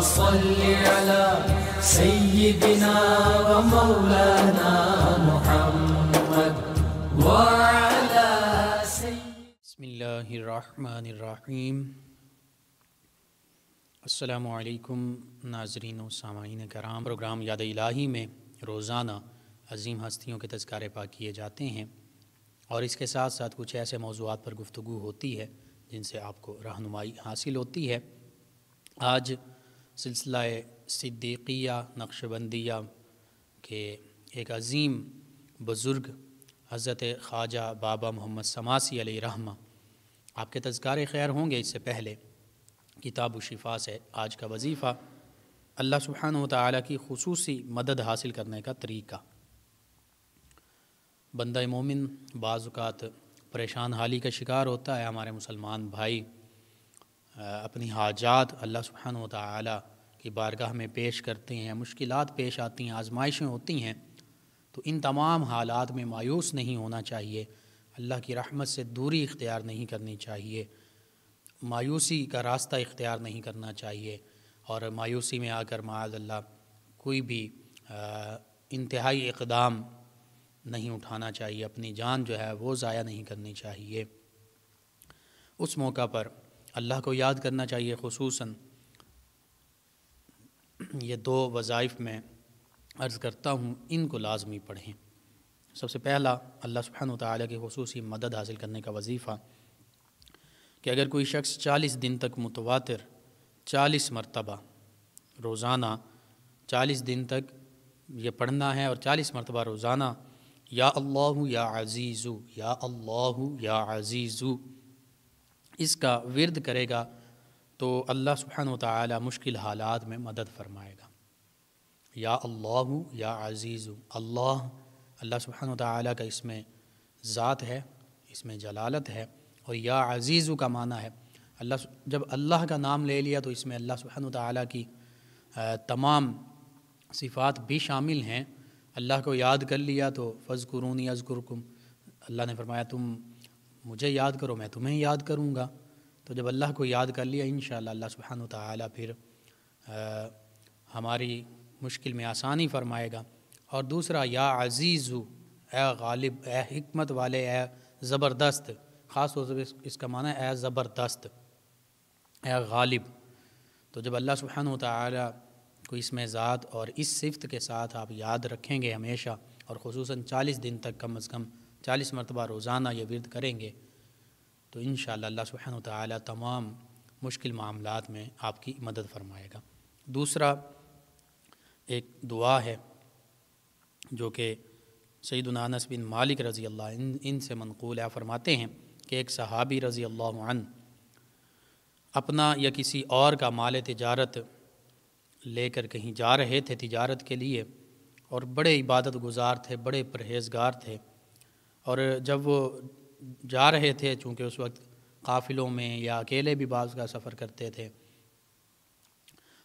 صل على नाजरीन सामीन कराम प्रोग्राम याद इलाही में रोज़ाना अजीम हस्तियों के तस्कारे पा किए जाते हैं और इसके साथ साथ कुछ ऐसे मौजूद पर गुफ्तु होती है जिनसे आपको रहनुमाई हासिल होती है आज सिलसिला सिद्दीकिया नक्शबंदिया के एक अजीम बुज़ुर्ग हज़रत ख्वाजा बाबा मोहम्मद समासी अली रहमा आपके तस्कार खैर होंगे इससे पहले किताब शिफा से आज का वजीफ़ा अल्लाह सुबहान ताली की खसूसी मदद हासिल करने का तरीका बंदा मोमिन बाज़ात परेशान हाली का शिकार होता है हमारे मुसलमान भाई अपनी हाजात अल्लाह सुबहान ताली की बारगाह में पेश करते हैं मुश्किल पेश आती हैं आजमाइशें होती हैं तो इन तमाम हालात में मायूस नहीं होना चाहिए अल्लाह की रहमत से दूरी इख्तियार नहीं करनी चाहिए मायूसी का रास्ता इख्तियार नहीं करना चाहिए और मायूसी में आकर माज अल्लाह कोई भी इंतहाई इकदाम नहीं उठाना चाहिए अपनी जान जो है वो ज़ाया नहीं करनी चाहिए उस मौका पर अल्लाह को याद करना चाहिए खसूस ये दो वज़ाइफ में अर्ज़ करता हूँ इनको लाजमी पढ़ें सबसे पहला अल्लाह सुबहान ताली की खसूस मदद हासिल करने का वजीफ़ा कि अगर कोई शख्स चालीस दिन तक मुतवातर चालीस मरतबा रोज़ाना चालीस दिन तक ये पढ़ना है और चालीस मरतबा रोज़ाना या अल्लाह या अज़ीज़ू या अल्लाह या अज़ीज़ू इसका विरद करेगा तो अल्लाह सुबहान तआला मुश्किल हालात में मदद फरमाएगा या अल्लाह या अज़ीज़ अल्लाह अल्लाह सुबहान तआला का इसमें ज़ात है इसमें जलालत है और या अज़ीज़ का माना है अल्लाह जब अल्लाह का नाम ले लिया तो इसमें अल्लाह सुबहान तआला की तमाम सिफ़ात भी शामिल हैं अल्लाह को याद कर लिया तो फ़ज़ कुरून अज़कुरकुम अल्लाह ने फरमाया तुम मुझे याद करो मैं तुम्हें याद करूँगा तो जब अल्लाह को याद कर लिया इन अल्लाह सुबहान तला फिर आ, हमारी मुश्किल में आसानी फरमाएगा और दूसरा या अज़ीज़ु ए गालिब ए हमत वाले ए ज़बरदस्त ख़ास तौर से इसका माना ए ज़बरदस्त ए गालिब तो जब अल्लाह सुबहान तला को इसमें ज़ात और इस सिफत के साथ आप याद रखेंगे हमेशा और खसूस चालीस दिन तक कम अज़ कम चालीस मरतबा रोज़ाना ये विरद करेंगे तो इन अल्लाह सुबहन ताली तमाम मुश्किल मामला में आपकी मदद फरमाएगा दूसरा एक दुआ है जो कि सईद अनस बिन मालिक रज़ी अल्लाह इन से मनकूल या फरमाते हैं कि एक सहाबी रज़ी अल्लाह अपना या किसी और का माल तजारत लेकर कहीं जा रहे थे तिजारत के लिए और बड़े इबादत गुजार थे बड़े परहेजगार थे और जब वो जा रहे थे चूँकि उस वक्त काफ़िलों में या अकेले भी बाज़ का सफ़र करते थे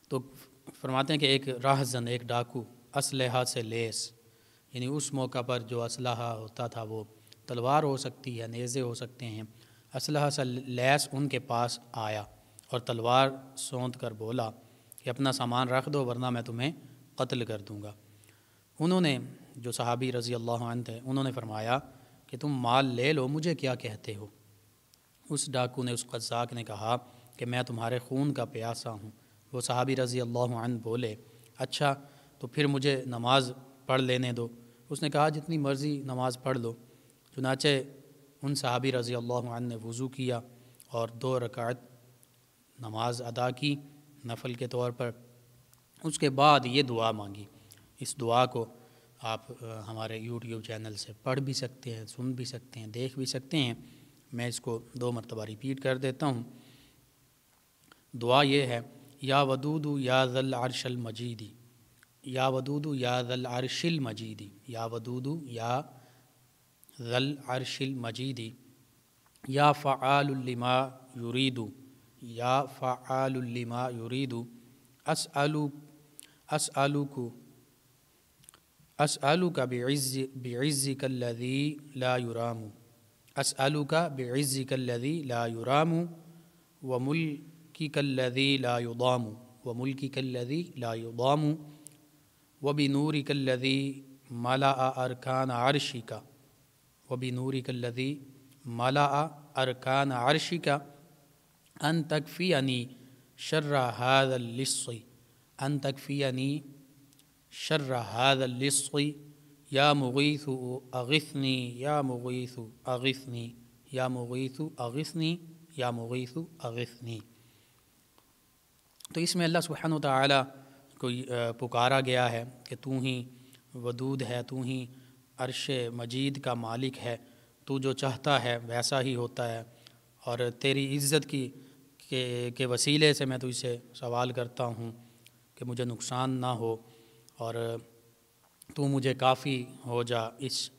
तो फरमाते हैं कि एक राहजन एक डाकू असलहा से लेस यानी उस मौका पर जो असलहा होता था वो तलवार हो सकती है नेज़े हो सकते हैं असलहा से लेस उनके पास आया और तलवार सौंत कर बोला कि अपना सामान रख दो वरना मैं तुम्हें कत्ल कर दूँगा उन्होंने जो सहाबी रज़ी अल्लाह थे उन्होंने फरमाया कि तुम माल ले लो मुझे क्या कहते हो उस डाकू ने उस कज़ाक ने कहा कि मैं तुम्हारे खून का प्यासा हूँ वो साहबी रज़ी अल्लाह बोले अच्छा तो फिर मुझे नमाज़ पढ़ लेने दो उसने कहा जितनी मर्ज़ी नमाज़ पढ़ लो चुनाचे उन साहबी रज़ी अल्लाह ने वज़ू किया और दो रकात नमाज अदा की नफल के तौर पर उसके बाद ये दुआ मांगी इस दुआ को आप हमारे यूट्यूब चैनल से पढ़ भी सकते हैं सुन भी सकते हैं देख भी सकते हैं मैं इसको दो मरतबा रिपीट कर देता हूँ दुआ ये है या वदूद या जल आरशल मजीदी या वदूद या जल आरशिल मजीदी या वदूद या जल आरशिल मजीदी या फ़ालमा युरीदू या फ़ालमा युरीदू अस अलू अस अलू को أسألك بعز بعزك الذي لا يرام أسألك بعزك الذي لا يرام وملكك الذي لا يضام وملكك الذي لا يضام وبنورك الذي ملأ أركان عرشك وبنورك الذي ملأ أركان عرشك أن تكفيني شر هذا اللص أن تكفيني शर्र हादलसई या मुगीसु अगिसनी या मुगीसु अगिसनी या मुगीसु अगिसनी या मुगीसु अगिसनी तो इसमें अल्लाह सुबहान तला को पुकारा गया है कि तू ही वदूद है तू ही अरश मजीद का मालिक है तू जो चाहता है वैसा ही होता है और तेरी इज़्ज़त की के, के वसीले से मैं तुझसे सवाल करता हूँ कि मुझे नुकसान ना हो और तू मुझे काफ़ी हो जा इस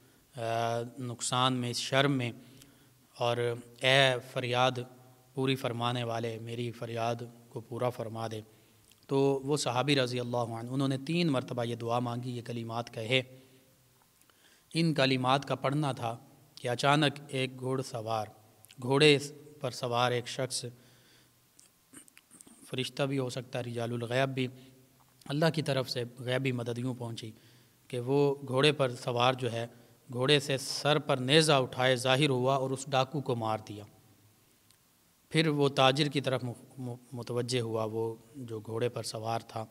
नुकसान में इस शर्म में और ए फरियाद पूरी फरमाने वाले मेरी फरियाद को पूरा फरमा दे तो वो सहाबी रज़ी अल्लाह उन्होंने तीन मरतबा ये दुआ मांगी ये कलीमात कहे इन कलीमात का पढ़ना था कि अचानक एक घोड़ सवार घोड़े पर सवार एक शख्स फरिश्ता भी हो सकता है रिजालगैब भी अल्लाह की तरफ से गैबी मदद यूँ पहुँची कि वो घोड़े पर सवार जो है घोड़े से सर पर नेज़ा उठाए ज़ाहिर हुआ और उस डाकू को मार दिया फिर वो ताजिर की तरफ मुतवजह हुआ वो जो घोड़े पर सवार था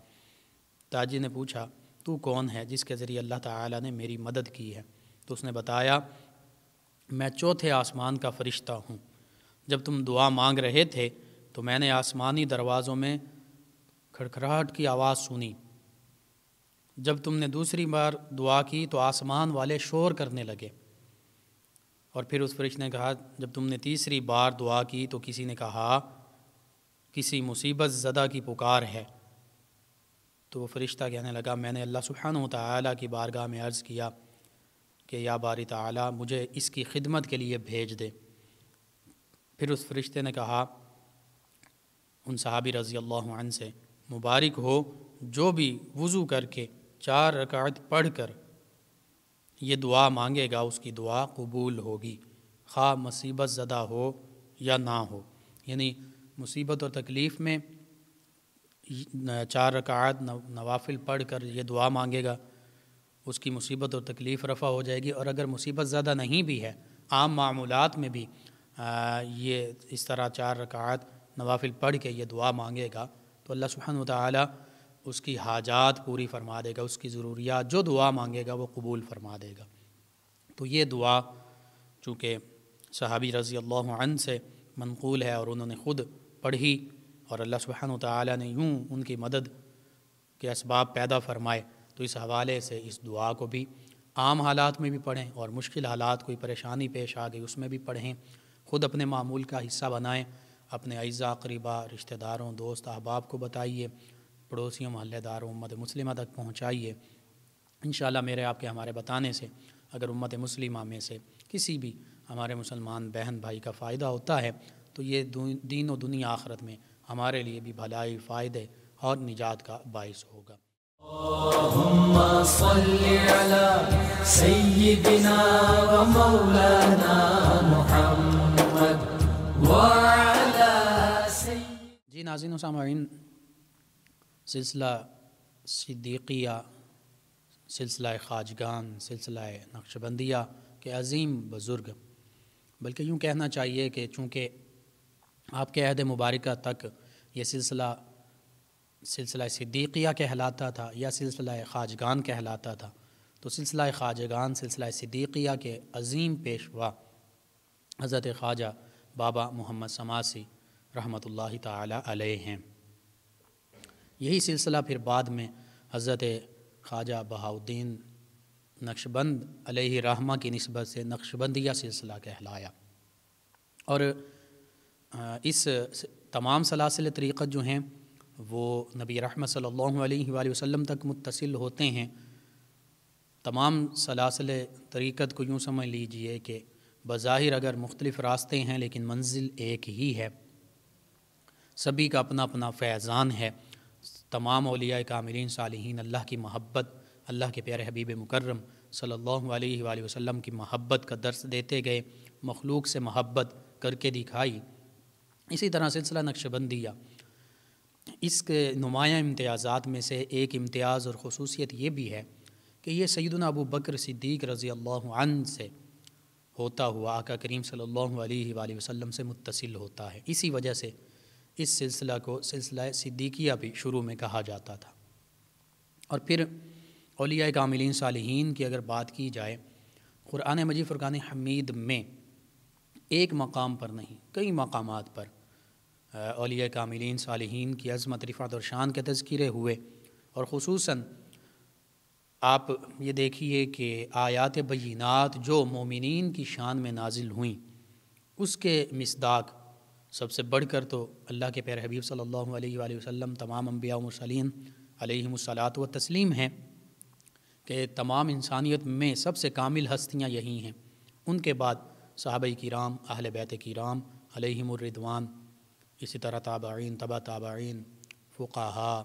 ताजिर ने पूछा तू कौन है जिसके ज़रिए अल्लाह ताला ने मेरी मदद की है तो उसने बताया मैं चौथे आसमान का फ़रिश्ता हूँ जब तुम दुआ मांग रहे थे तो मैंने आसमानी दरवाज़ों में खड़खड़ाहट की आवाज़ सुनी जब तुमने दूसरी बार दुआ की तो आसमान वाले शोर करने लगे और फिर उस फरिश ने कहा जब तुमने तीसरी बार दुआ की तो किसी ने कहा किसी मुसीबत ज़दा की पुकार है तो वो फरिश्ता कहने लगा मैंने अल्लाह सुबहान तला की बारगाह में अर्ज़ किया कि या बारी ताली मुझे इसकी खिदमत के लिए भेज दे फिर उस फरिश्ते ने कहा उन सहाबी रज़ी अल्लाह से मुबारक हो जो भी वज़ू करके चार रकात पढ़ कर ये दुआ मांगेगा उसकी दुआ कबूल होगी खा मुसीबत ज़दा हो या ना हो यानी मुसीबत और तकलीफ़ में चार रकात नवाफिल पढ़ कर ये दुआ मांगेगा उसकी मुसीबत और तकलीफ़ रफ़ा हो जाएगी और अगर मुसीबत ज़्यादा नहीं भी है आम मामूलत में भी आ, ये इस तरह चार रकात नवाफिल पढ़ के ये दुआ मांगेगा तो अल्लाह सुबहान ताली उसकी हाजात पूरी फरमा देगा उसकी ज़रूरियात जो दुआ मांगेगा वो कबूल फरमा देगा तो ये दुआ चूँकि सहाबी रज़ी अल्लाह से मनकूल है और उन्होंने ख़ुद पढ़ी और अल्लाह सुबहान ताली ने यूँ उनकी मदद के इसबाब पैदा फरमाए तो इस हवाले से इस दुआ को भी आम हालात में भी पढ़ें और मुश्किल हालात कोई परेशानी पेश आ गई उसमें भी पढ़ें ख़ुद अपने मामूल का हिस्सा बनाएं अपने अज़ा करीबा रिश्तेदारों दोस्त अहबाब को बताइए पड़ोसियों महल्लेदारों उम्मत मुस्लिम तक पहुँचाइए इन मेरे आपके हमारे बताने से अगर उम्मत मुस्लिम में से किसी भी हमारे मुसलमान बहन भाई का फ़ायदा होता है तो ये दीन व दुनिया आखरत में हमारे लिए भी भलाई फ़ायदे और निजात का बायस होगा जी नाजिन सामीन सिलसिला सिद्दीकिया सिलसिला खाजगान सिलसिला नक्शबंदिया के अजीम बुज़ुर्ग बल्कि यूँ कहना चाहिए कि चूँकि आपके अहद मुबारक तक ये सिलसिला सिलसिला सिद्दीकिया कहलाता था या सिलसिला खाजगान कहलाता था तो सिलसिला खाजगान सिलसिला सिद्दीकिया के अजीम पेशवा हज़रत ख्वाजा बाबा मोहम्मद समासी ताला ला हैं यही सिलसिला फिर बाद में हज़रत ख्वाजा बहाउद्दीन नक्शबंद अलैहि रहमा की नस्बत से नक्शबंदिया सिलसिला कहलाया और इस तमाम सलासिल तरीक़त जो हैं वो नबी रहमत सल्लल्लाहु अलैहि वसल्लम तक मुतसिल होते हैं तमाम सलासिल तरीक़त को यूँ समझ लीजिए कि बज़ाहिर अगर मुख्तलिफ़ रास्ते हैं लेकिन मंजिल एक ही है सभी का अपना अपना फैज़ान है तमाम अलिया कामरीन साल अल्लाह की महब्बत अल्लाह के प्यारे हबीब मुकर्रम सल्ला वसम की महब्बत का दर्स देते गए मखलूक से महब्बत करके दिखाई इसी तरह सिलसिला नक्शबंदिया इसके नुमाया इम्तियाज़ात में से एक इम्तियाज़ और खसूसियत ये भी है कि ये सैदना अबू बकर सिद्दीक रज़ी अल्लान से होता हुआ आका करीम सल्ला वसम से मुतसिल होता है इसी वजह से इस सिलसिला को सिलसिला सिद्दीकिया भी शुरू में कहा जाता था और फिर अलिया कामिलीन सालहीन की अगर बात की जाए क़ुरान मजीद फ़ुरान हमीद में एक मकाम पर नहीं कई मकाम पर अलिया कामिलीन सालहीन की अज़मत रिफ़ात और शान के तस्करे हुए और खसूस आप ये देखिए कि आयात बीनात जो मोमिन की शान में नाजिल हुई उसके मसदाक सबसे बढ़कर तो अल्लाह के प्यार हबीब सल्लल्लाहु अलैहि वसल्लम तमाम अम्बिया मरसलिन अलैहिस्सलात व तस्लीम हैं कि तमाम इंसानियत में सबसे कामिल हस्तियाँ यही हैं उनके बाद साहब राम अहल बैत राम अलहमरिदवान इसी तरह ताबाइन तबा ताबाइन फ़ुकाहा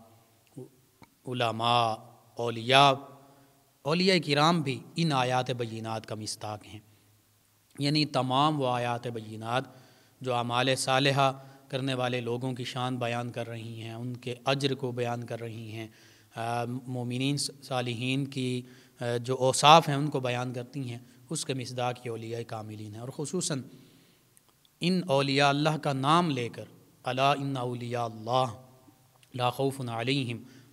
अलिया ओलिया ओलिया भी इन आयात बजीनात का मस्ताक हैं यानी तमाम व आयात बजीनात जो अमाल साल करने वाले लोगों की शान बयान कर रही हैं उनके अजर को बयान कर रही हैं मोमिन सालहीन की जो औसाफ हैं उनको बयान करती हैं उसके मसदाक ये अलिया कामिलीन हैं और खसूस इन अलिया अल्लाह का नाम लेकर अला इन अलिया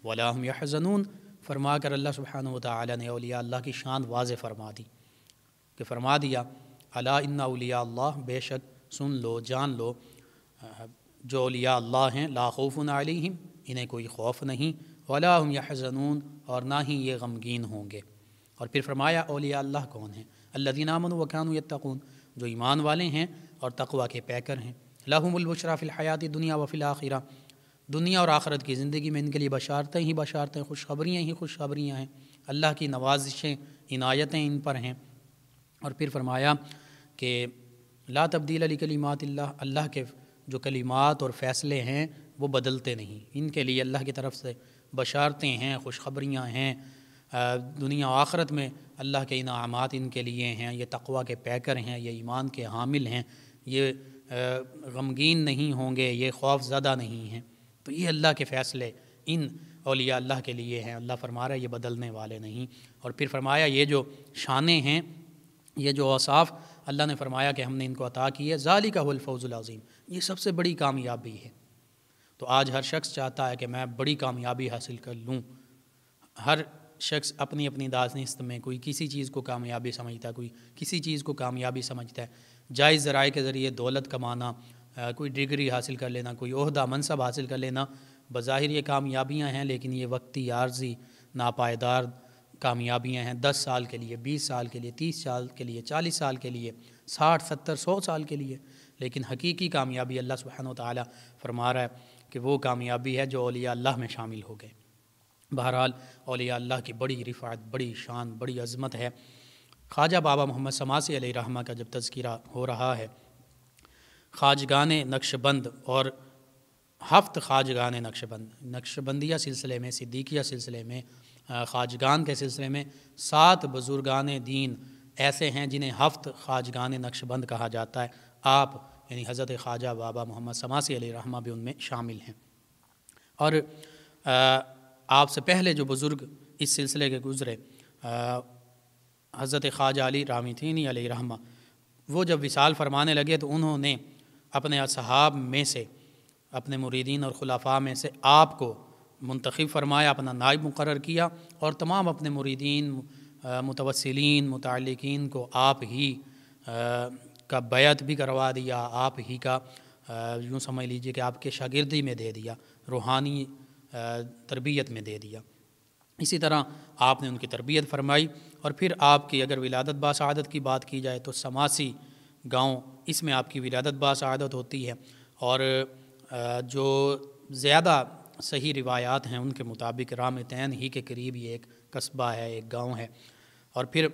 वलाम यहजनून फरमा कर अल्लाह सुबहान तौलिया ने अल्लाह की शान वाज फरमा दी कि फरमा दिया अला इन अलिया बेशक सुन लो जान लो जो लिया अल्लाह हैं लाखौफ़ आलिम इन्हें कोई खौफ नहीं वला हम या और ना ही ये गमगीन होंगे और फिर फरमाया अलिया अल्लाह कौन है अल्लादीनामन वकान यतकून जो ईमान वाले हैं और तकवा के पैकर हैं लाहमबुलबशरा हयात दुनिया वफ़िल आखिरा दुनिया और आखरत की ज़िंदगी में इनके लिए बशारतें ही बशारतें खुशखबरियाँ ही खुशखबरियाँ हैं अल्लाह की नवाजिशें इनायतें इन पर हैं और फिर फरमाया कि ला तब्दील अली कलीमत अल्लाह के जो कलीमात और फ़ैसले हैं वो बदलते नहीं इनके लिए अल्लाह की तरफ से बशारतें हैं खुशखबरियाँ हैं दुनिया आखरत में अल्लाह के इनामत इनके लिए हैं ये तकवा के पैकर हैं ये ईमान के हामिल हैं ये गमगीन नहीं होंगे ये खौफ ज़्यादा नहीं हैं तो ये अल्लाह के फ़ैसले इन अलिया अल्लाह के लिए हैं अल्लाह फरमा रहा है ये बदलने वाले नहीं और फिर फरमाया ये जो शानें हैं ये जो असाफ़ अल्लाह ने फरमाया कि हमने इनको अता की है ज़ाली का हलफौज़ुलज़ीम ये सबसे बड़ी कामयाबी है तो आज हर शख्स चाहता है कि मैं बड़ी कामयाबी हासिल कर लूँ हर शख्स अपनी अपनी दाजनिस्त में कोई किसी चीज़ को कामयाबी समझता है कोई किसी चीज़ को कामयाबी समझता है जायज़ ज़राए के ज़रिए दौलत कमाना कोई डिग्री हासिल कर लेना कोई अहदा मनसब हासिल कर लेना बज़ाहिर ये कामयाबियाँ हैं लेकिन ये वक्ती आर्जी नापायदार कामयाबियाँ हैं दस साल के लिए बीस साल के लिए तीस साल के लिए चालीस साल के लिए साठ सत्तर सौ साल के लिए लेकिन हकीकी कामयाबी अल्लाह सुबहान ताली फरमा रहा है कि वो कामयाबी है जो अलिया अल्लाह में शामिल हो गए बहरहाल अलिया अल्लाह की बड़ी रिफात बड़ी शान बड़ी अज़मत है ख्वाजा बाबा मोहम्मद समासी अली रहमा का जब तस्करा हो रहा है ख्वाजगान नक्शबंद और हफ्त ख्वाजगान नक्शबंद नक्शबंदिया सिलसिले में सिद्दीकिया सिलसिले में खाजगान के सिलसिले में सात बुज़ुर्गान दीन ऐसे हैं जिन्हें हफ्त खाजगान नक्शबंद कहा जाता है आप यानी हज़रत ख्वाजा बाबा मोहम्मद समासी अली रहमा भी उनमें शामिल हैं और आपसे पहले जो बुज़ुर्ग इस सिलसिले के गुज़रे हज़रत ख्वाजा अली रामीथीनी अली रहमा वो जब विशाल फरमाने लगे तो उन्होंने अपने असहाब में से अपने मुरीदीन और ख़ुलाफा में से आपको मंतखब फरमाया अपना नायब मुकर किया और तमाम अपने मुरीदीन मुतवसलिन मुतलकिन को आप ही आ, का बैत भी करवा दिया आप ही का यूँ समझ लीजिए कि आपके शागिर्दी में दे दिया रूहानी तरबियत में दे दिया इसी तरह आपने उनकी तरबियत फरमाई और फिर आपकी अगर विलादत बासदत की बात की जाए तो समासी गाँव इसमें आपकी विलादत बासदत होती है और जो ज़्यादा सही रिवायात हैं उनके मुताबिक राम तैन ही के करीब ये एक कस्बा है एक गांव है और फिर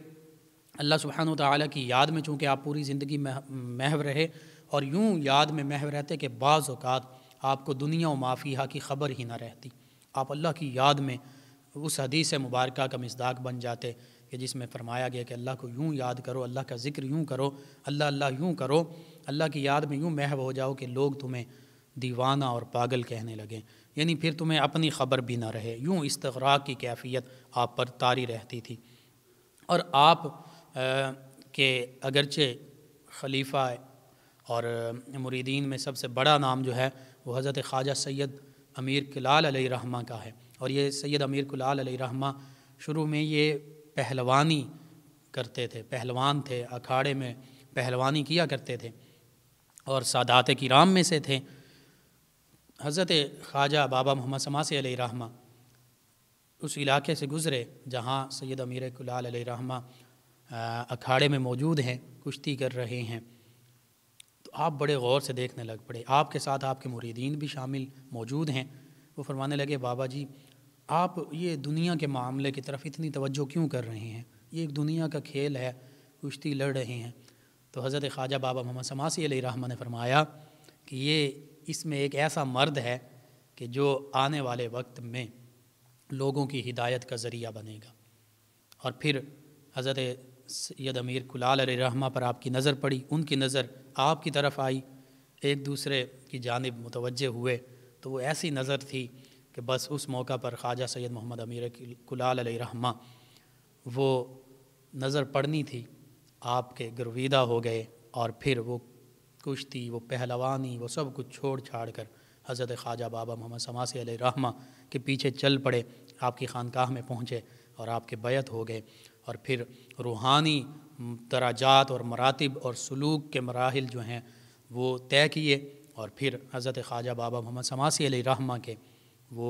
अल्लाह सुबहान तला की याद में चूँकि आप पूरी ज़िंदगी महव रहे और यूँ याद में महव रहते कि बाज़ आपको दुनिया व माफिया की खबर ही ना रहती आप अल्लाह की याद में उस हदीस मुबारक का मजदाक बन जाते कि जिसमें फरमाया गया कि अल्लाह को यूँ याद करो अल्लाह का ज़िक्र यूँ करो अल्लाह अल्लाह यूँ करो अल्लाह की याद में यूँ महव हो जाओ कि लोग तुम्हें दीवाना और पागल कहने लगें यानी फिर तुम्हें अपनी खबर भी ना रहे यूँ इसतरा की कैफियत आप पर तारी रहती थी और आप आ, के अगरचे खलीफा और मुरीदीन में सबसे बड़ा नाम जो है वो हज़रत ख्वाजा सैयद अमीर कलाल रहमा का है और ये सैयद अमीर कलाल रहमा शुरू में ये पहलवानी करते थे पहलवान थे अखाड़े में पहलवानी किया करते थे और सादात की राम में से थे हज़रत ख्वाजा बाबा मोहम्मद समासी रहमा उस इलाके से गुज़रे जहाँ सैद अमीर कुलाल रहमा अखाड़े में मौजूद हैं कुश्ती कर रहे हैं तो आप बड़े गौर से देखने लग पड़े आपके साथ आपके मुरीदीन भी शामिल मौजूद हैं वो फरमाने लगे बाबा जी आप ये दुनिया के मामले की तरफ इतनी तवज्जो क्यों कर रहे हैं ये एक दुनिया का खेल है कुश्ती लड़ रहे हैं तो हज़रत ख्वाजा बाबा मोहम्मद समासी रहमा ने फरमाया कि ये इसमें एक ऐसा मर्द है कि जो आने वाले वक्त में लोगों की हिदायत का ज़रिया बनेगा और फिर हज़रत सैद अमीर कुलाल रहमा पर आपकी नज़र पड़ी उनकी नज़र आपकी तरफ आई एक दूसरे की जानब मुतवजह हुए तो वो ऐसी नज़र थी कि बस उस मौका पर ख्वाजा सैद मोहम्मद अमीर कुलाल रहमा वो नज़र पड़नी थी आपके गुरविदा हो गए और फिर वो कुश्ती वो पहलवानी वो सब कुछ छोड़ छाड़ कर हज़रत ख्वाजा बाबा मोहम्मद समासी अल रहमा के पीछे चल पड़े आपकी ख़ानकाह में पहुँचे और आपके बैत हो गए और फिर रूहानी दराजात और मरातब और सलूक के मराहल जो हैं वो तय किए और फिर हज़रत ख्वाजा बाबा मोहम्मद समासी अली रहमा के वो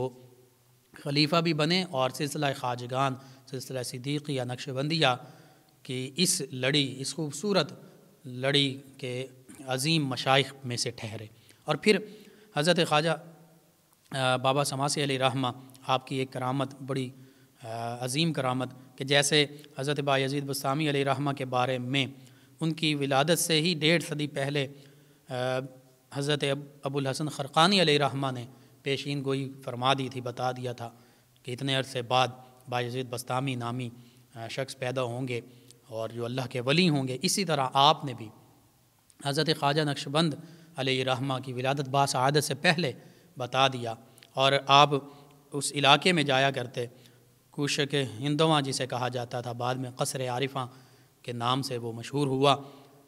खलीफा भी बने और सिलसिला ख्वाजगान सिलसिला सिद्दीक़ या नक्शबंदिया की इस लड़ी इस खूबसूरत लड़ी के अजीम मशाइ में से ठहरे और फिर हज़रत ख्वाजा बाबा समासी अली रहमा आपकी एक करामत बड़ी अजीम करामत कि जैसे हज़रत बायजीद बसामी अली रहमा के बारे में उनकी विलादत से ही डेढ़ सदी पहले हज़रत अब, अबुल हसन ख़रक़ानी अली रहमा ने पेशीन गोई फरमा दी थी बता दिया था कि इतने अरसे बाद बायजीद बस्तामी नामी शख्स पैदा होंगे और जो अल्लाह के वली होंगे इसी तरह आपने भी हज़रत ख्वाजा नक्शबंद रहमा की विलादत बासदत से पहले बता दिया और आप उस इलाके में जाया करते कुश के हिंदवा जिसे कहा जाता था बाद में कसर आरिफा के नाम से वो मशहूर हुआ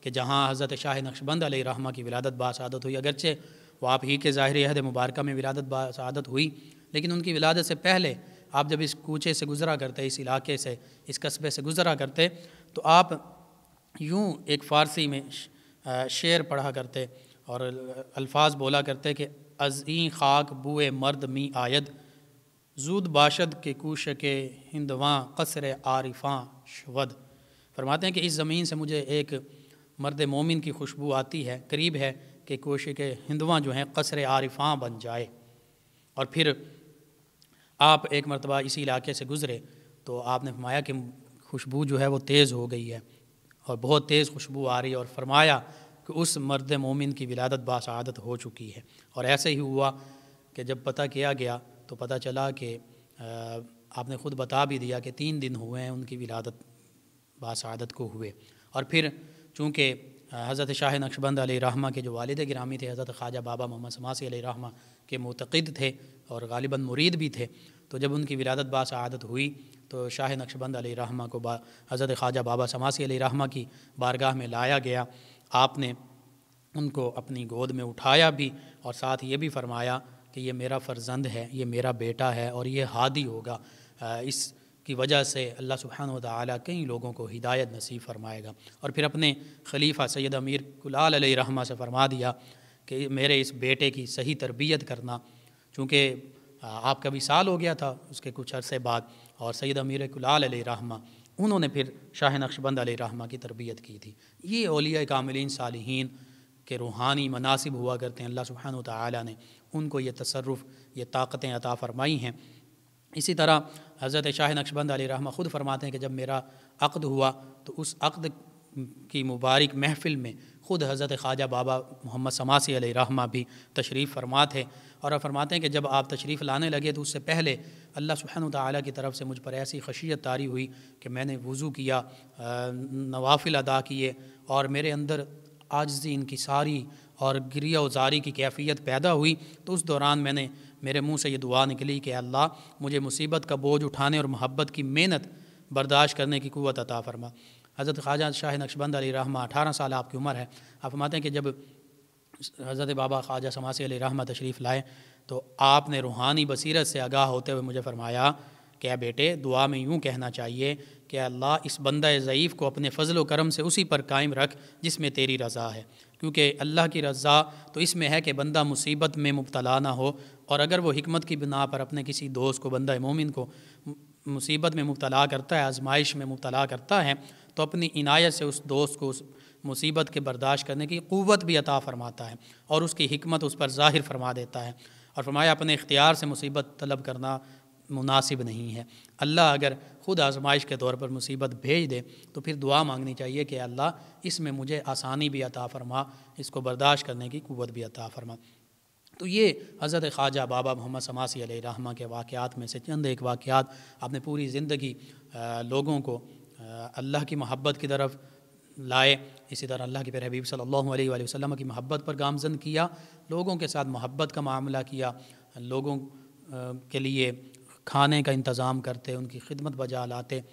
कि जहाँ हज़रत शाह नक्शबंद रहमा की विलादत बासदत हुई अगरचे वह आप ही के ज़ाहिर अहद मुबारक में विलादत बासदत हुई लेकिन उनकी विलादत से पहले आप जब इस कूचे से गुज़रा करते इस इलाके से इस कस्बे से गुज़रा करते तो आप यूँ एक फ़ारसी में शेर पढ़ा करते और अल्फाज बोला करते कि अज़ी खाक बुए मर्द मी आयद जूद बाशद के कूश के हिंदवा कसर आरिफा शवद फरमाते हैं कि इस ज़मीन से मुझे एक मर्द मोमिन की खुशबू आती है करीब है कि कोश के हिंदवा जो हैं कसर आरिफा बन जाए और फिर आप एक मरतबा इसी इलाके से गुज़रे तो आपने फरमाया कि खुशबू जो है वो तेज़ हो गई है और बहुत तेज़ खुशबू आ रही और फरमाया कि उस मर्द मोमिन की विलादत बासदत हो चुकी है और ऐसे ही हुआ कि जब पता किया गया तो पता चला कि आपने ख़ुद बता भी दिया कि तीन दिन हुए हैं उनकी विलादत बासदत को हुए और फिर चूँकि हज़रत शाह नक्शबंद रहमा के जो वालद ग्रामी थे हज़रत ख्वाजा बाबा मोहम्मद समासी रहमा के मतकद थे और गालिबा मुरीद भी थे तो जब उनकी विरादत बा सदत हुई तो शाह नक्शबंद अली रहमा को बा हज़रत ख्वाजा बाबा समासी अली रहमा की बारगाह में लाया गया आपने उनको अपनी गोद में उठाया भी और साथ ये भी फरमाया कि ये मेरा फ़र्जंद है ये मेरा बेटा है और ये हादी होगा इस की वजह से अल्लाह सुबहान ताली कई लोगों को हिदायत नसीब फरमाएगा और फिर अपने खलीफा सैद अमीर कुलाल रहमा से फरमा दिया कि मेरे इस बेटे की सही तरबियत करना चूँकि आपका भी साल हो गया था उसके कुछ अरसे बाद और सैद अमीर कुलाल रहमा उन्होंने फिर शाह नक्शबंद रहमा की तरबियत की थी ये ओलिया कामिलीन साल के रूहानी मनासिब हुआ करते हैं अल्लाह सुबहान ताली ने उनको ये तसरफ़ ये ताकतें अता फ़रमाई हैं इसी तरह हज़रत शाह नक्शबंद रहमा ख़ुद फरमाते हैं कि जब मेरा अक़द हुआ तो उस अक़द की मुबारक महफ़िल में ख़ुद हज़रत ख्वाजा बाबा मोहम्मद समासी रहमा भी तशरीफ़ फरमा थे और फरमाते हैं कि जब आप तशरीफ़ लाने लगे तो उससे पहले अल्लाह सुबहान ताली की तरफ से मुझ पर ऐसी खशियत तारी हुई कि मैंने वज़ू किया नवाफिल अदा किए और मेरे अंदर आजजी इनकी सारी और गिरिया उजारी की कैफियत पैदा हुई तो उस दौरान मैंने मेरे मुंह से ये दुआ निकली कि अल्लाह मुझे मुसीबत का बोझ उठाने और मोहब्बत की मेहनत बर्दाश्त करने की क़वत अता फरमा हज़रत ख्वाजा शाह नक्शबंद अली रहमा अठारह साल आपकी उम्र है आप फरमाते हैं कि जब हज़रत बाबा ख्वाजा समासी अली रहमा तशरीफ़ लाए तो आपने रूहानी बसीरत से आगाह होते हुए मुझे फरमाया कि बेटे दुआ में यूँ कहना चाहिए कि अल्लाह इस बंदा ज़यीफ़ को अपने फ़जल करम से उसी पर कायम रख जिसमें तेरी रज़ा है क्योंकि अल्लाह की रज़ा तो इसमें है कि बंदा मुसीबत में मुबतला ना हो और अगर वो हमत की बिना पर अपने किसी दोस्त को बंदा मोमिन को मुसीबत में मुबला करता है आजमाइश में मुबला करता है तो अपनी इनायत से उस दोस्त को उस मुसीबत के बर्दाश्त करने की क़वत भी अता फ़रमाता है और उसकी हमत उस पर ज़ाहिर फरमा देता है और फरमाया अपने इख्तियार से मुसीबत तलब करना मुनासिब नहीं है अल्लाह अगर ख़ुद आजमाइश के तौर पर मुसीबत भेज दे तो फिर दुआ मांगनी चाहिए कि अल्लाह इसमें मुझे आसानी भी अता फ़रमा इसको बर्दाश्त करने की क़वत भी अता फ़रमा तो ये हज़रत ख्वाजा बाबा मोहम्मद समासी रहमा के वाक़ात में से चंद एक वाक़ात आपने पूरी ज़िंदगी लोगों को अल्लाह की मोहब्बत की तरफ लाए इसी तरह अल्लाह के प्यारे हबीब सल्लल्लाहु अलैहि वसल्लम की मोहब्बत पर गामजन किया लोगों के साथ मोहब्बत का मामला किया लोगों के लिए खाने का इंतज़ाम करते उनकी खिदमत बजा लाते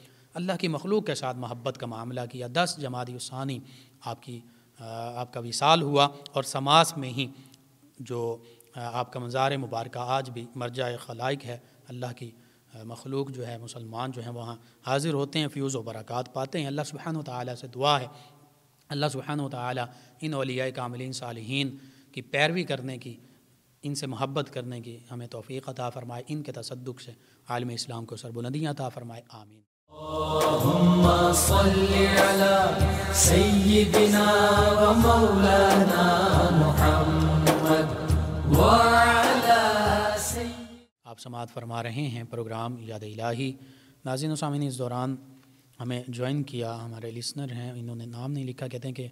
अल्लाह की मखलूक के साथ मोहब्बत का मामला किया दस जमादी उसानी आपकी आपका विसाल हुआ और समास में ही जो आपका मज़ार मुबारक आज भी मरजा खलाइक है अल्लाह की मखलूक जो है मुसलमान जो हैं वहाँ हाज़िर होते हैं फ्यूज़ व बरक़ात पाते हैं अल्लाह सुबहान ताली से दुआ है अल्लाह सुबहान ताली इन अलिया कामिलीन सालहीन की पैरवी करने की इनसे मोहब्बत करने की हमें तोफ़ी अता फ़रमाए इनके तसदुक से आलम इस्लाम को सरबुलंदी अता फ़रमाए आमीन आप समात फरमा रहे हैं प्रोग्राम याद इलाही नाजिन ने इस दौरान हमें ज्वाइन किया हमारे लिसनर हैं इन्होंने नाम नहीं लिखा कहते हैं कि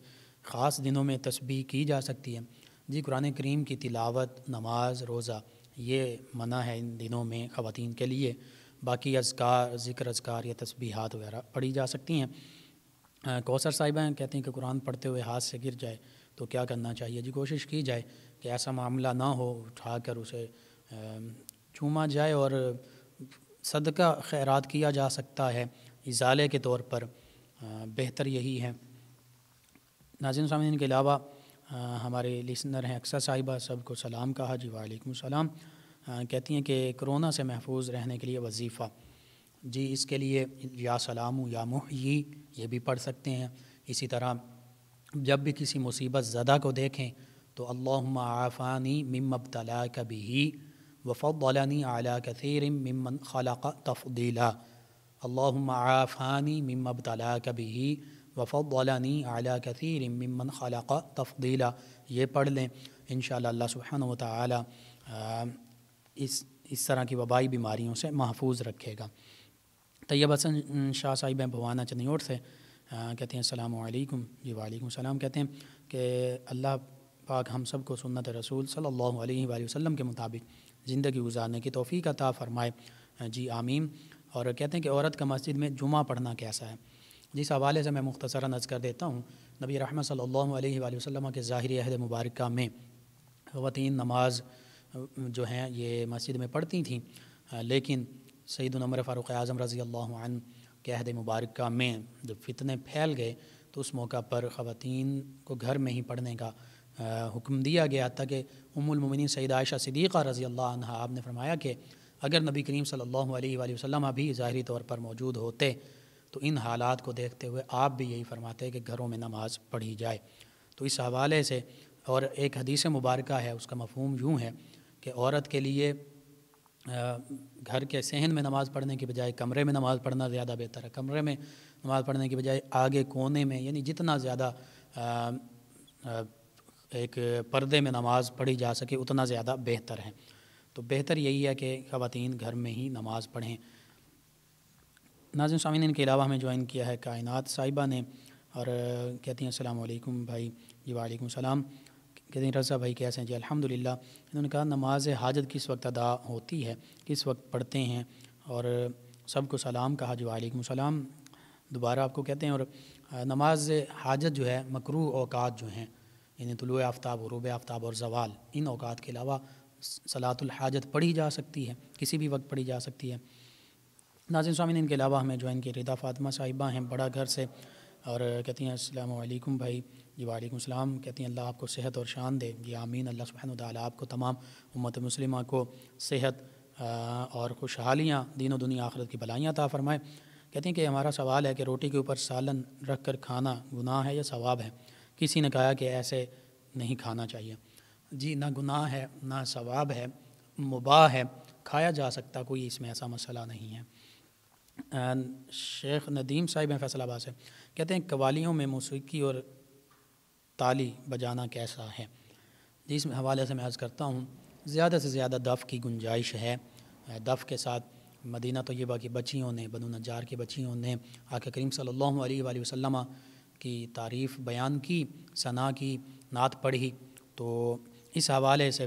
ख़ास दिनों में तस्बी की जा सकती है जी कुरान करीम की तिलावत नमाज रोज़ा ये मना है इन दिनों में ख़वान के लिए बाकी अजकार ज़िक्र अजकार या तस्बीहात वगैरह पढ़ी जा सकती हैं कौसर साहिबा कहते हैं कि कुरान पढ़ते हुए हाथ से गिर जाए तो क्या करना चाहिए जी कोशिश की जाए कि ऐसा मामला ना हो उठा कर उसे चूमा जाए और सदका खैरात किया जा सकता है इजाले के तौर पर बेहतर यही है नाजिन सामीन के अलावा हमारे लिसनर हैं अक्सर साहिबा सब को सलाम कहा जी वालेकुम सलाम कहती हैं कि कोरोना से महफूज रहने के लिए वजीफ़ा जी इसके लिए या सलाम या मुहयी ये भी पढ़ सकते हैं इसी तरह जब भी किसी मुसीबत ज़दा को देखें तो अल्लाह आफ़ानी अब तला कभी वफ़लानी आला कसर मम्मन खला तफदीला अल्लाह आफ़ानी अब तला कभी वफ़लानी आला कसर मम्मन खला तफदीला ये पढ़ लें इन शाला व इस इस तरह की वबाई बीमारियों से महफूज रखेगा तैयब हसन शाह साहिब भवाना चनियोट से आ, कहते हैं अल्लाम जी वालेकुम सलाम कहते हैं कि अल्लाह पाक हम सब को सुन्नत रसूल सल्लल्लाहु अलैहि वसल्लम के मुताबिक ज़िंदगी गुजारने की तोफ़ी अता फ़रमाए जी आमीन और कहते हैं कि औरत का मस्जिद में जुमा पढ़ना कैसा है जिस हवाले से मैं मुख्तसरा नज कर देता हूँ नबी रहमत सल्लल्लाहु अलैहि वसल्लम के ज़ाहिर अहद मुबारक में ख़वान नमाज जो हैं ये मस्जिद में पढ़ती थी लेकिन सईद नमर फ़ारूक आज़म रज़ी अल्लाह के अहद मुबारक में जब फितने फैल गए तो उस मौका पर ख़वान को घर में ही पढ़ने का हुक्म दिया गया था कि उमुलमिन सैद आयशा सदीक़ा रज़ी अल्लाह आपने फरमाया कि अगर नबी करीम सल्लल्लाहु अलैहि वसल्लम अभी ज़ाहरी तौर पर मौजूद होते तो इन हालात को देखते हुए आप भी यही फरमाते कि घरों में नमाज पढ़ी जाए तो इस हवाले से और एक हदीस मुबारक है उसका मफहम यूँ है कि औरत के लिए घर के सहन में नमाज़ पढ़ने की बजाय कमरे में नमाज़ पढ़ना ज़्यादा बेहतर है कमरे में नमाज़ पढ़ने की बजाय आगे कोने में यानी जितना ज़्यादा एक पर्दे में नमाज़ पढ़ी जा सके उतना ज़्यादा बेहतर है तो बेहतर यही है कि ख़वान घर में ही नमाज़ पढ़ें नाजिम सामिन इनके अलावा हमें ज्वाइन किया है कायनात साहिबा ने और कहती हैं असलकुम भाई जी वालेकुम सलाम कहते हैं रज़ा भाई कैसे हैं जी अल्हम्दुलिल्लाह इन्होंने कहा नमाज हाजत किस वक्त अदा होती है किस वक्त पढ़ते हैं और सबको सलाम कहा जी वालेकुम सलाम दोबारा आपको कहते हैं और नमाज हाजत जो है मकरू अवकात जो हैं यानी तुलु आफ्ताब रुब आफ्ताब और जवाल इन अवकात के अलावा सलातुल हाजत पढ़ी जा सकती है किसी भी वक्त पढ़ी जा सकती है नाजिन स्वामी इनके अलावा हमें जो इनकी रिदा फातमा साहिबा हैं बड़ा घर से और कहती हैं असलम भाई जी वालेकुम सलाम कहती हैं अल्लाह आपको सेहत और शान दे जी आमीन अल्लाह सुबहान आपको तमाम उम्मत मुस्लिमा को सेहत और खुशहालियाँ दीन दुनिया आखरत की भलाइयाँ ता फरमाएँ कहती हैं कि हमारा सवाल है कि रोटी के ऊपर सालन रख कर खाना गुनाह है या सवाब है किसी ने कहा कि ऐसे नहीं खाना चाहिए जी ना गुनाह है ना सवाब है मुबाह है खाया जा सकता कोई इसमें ऐसा मसला नहीं है शेख नदीम साहिब हैं फैसलाबाद से कहते हैं कवालियों में मौसीकी और ताली बजाना कैसा है जिस हवाले से मैं अर्ज़ करता हूँ ज़्यादा से ज़्यादा दफ़ की गुंजाइश है दफ़ के साथ मदीना तो ये बाकी बच्चियों ने बनू नजार की बच्चियों ने आके करीम सल्लल्लाहु अलैहि वसल्लम की तारीफ़ बयान की सना की नात पढ़ी तो इस हवाले से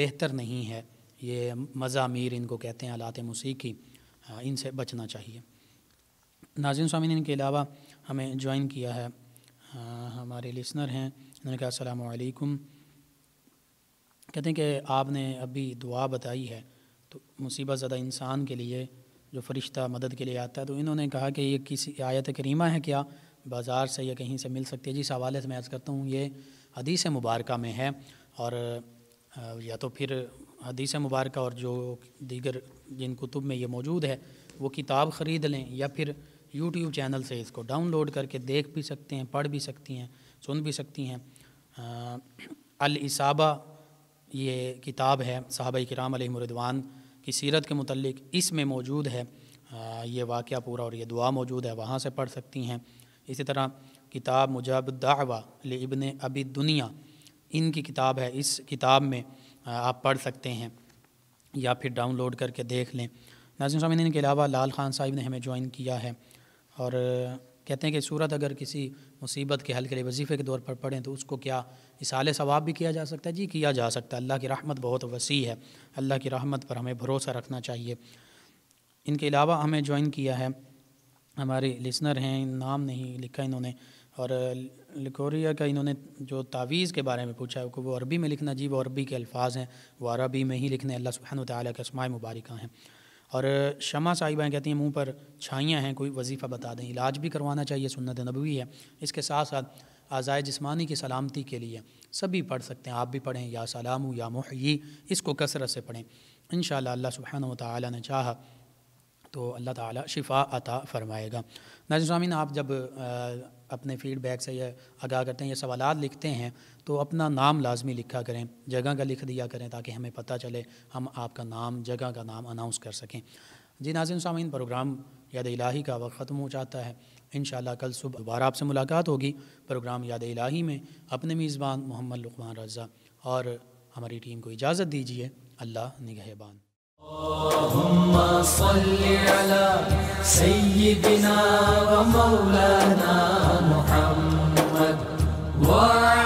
बेहतर नहीं है ये मज़ामीर इनको कहते हैं आलात मौसीकी हाँ, इनसे बचना चाहिए नाजिन स्वामी ने इनके अलावा हमें ज्वाइन किया है आ, हाँ, हमारे लिसनर हैं उन्होंने कहा असलकुम कहते हैं कि आपने अभी दुआ बताई है तो मुसीबत ज़्यादा इंसान के लिए जो फरिश्ता मदद के लिए आता है तो इन्होंने कहा कि ये किसी आयत करीमा है क्या बाज़ार से या कहीं से मिल सकती है जिस हवाले से मैं अर्ज़ करता हूँ ये हदीस मुबारक में है और या तो फिर हदीस मुबारक और जो दीगर जिन कुतुब में ये मौजूद है वो किताब ख़रीद लें या फिर यूट्यूब चैनल से इसको डाउनलोड करके देख भी सकते हैं पढ़ भी सकती हैं सुन भी सकती हैं अलसाबा ये किताब है साहब कराम मुरदवान की सीरत के मतलब इसमें मौजूद है ये वाक़ पूरा और ये दुआ मौजूद है वहाँ से पढ़ सकती हैं इसी तरह किताब मुजाबदावा इबन अबी दुनिया इनकी किताब है इस किताब में आप पढ़ सकते हैं या फिर डाउनलोड करके देख लें नाजिम साहब इनके अलावा लाल खान साहिब ने हमें ज्वाइन किया है और कहते हैं कि सूरत अगर किसी मुसीबत के हल के लिए वजीफ़े के तौर पर पढ़ें तो उसको क्या इसाल सवाब भी किया जा सकता है जी किया जा सकता है अल्लाह की रहमत बहुत वसी है अल्लाह की रहमत पर हमें भरोसा रखना चाहिए इनके अलावा हमें ज्वाइन किया है हमारे लिसनर हैं नाम नहीं लिखा इन्होंने और लिकोरिया का इन्होंने जो तावीज़ के बारे में पूछा है वो अरबी में लिखना जी वो अरबी के अल्फाज हैं वो अरबी में ही लिखने अल्लाह सुबहान ताली के असमाय मुबारक हैं और शमा साहिबाएँ कहती हैं मुँह पर छाइयाँ हैं कोई वजीफ़ा बता दें इलाज भी करवाना चाहिए सुन्नत नबवी है इसके साथ साथ आज़ाए जिस्मानी की सलामती के लिए सभी पढ़ सकते हैं आप भी पढ़ें या सलामू या मोहयी इसको कसरत से पढ़ें इन शाला अल्लाह सुबहान ने चाहा तो अल्लाह ताला शिफा अता फरमाएगा नाजिन सामीन आप जब अपने फ़ीडबैक से यह आगाह करते हैं या सवाल लिखते हैं तो अपना नाम लाजमी लिखा करें जगह का लिख दिया करें ताकि हमें पता चले हम आपका नाम जगह का नाम अनाउंस कर सकें जी नाजिन सामीन प्रोग्राम याद इलाही का वक्त ख़त्म हो जाता है इन कल सुबह दोबारा आपसे मुलाकात होगी प्रोग्राम याद इलाही में अपने मेज़बान मोहम्मद लकमान रज़ा और हमारी टीम को इजाज़त दीजिए अल्लाह निगहबान اللهم صل على سيدنا ومولانا محمد وعلى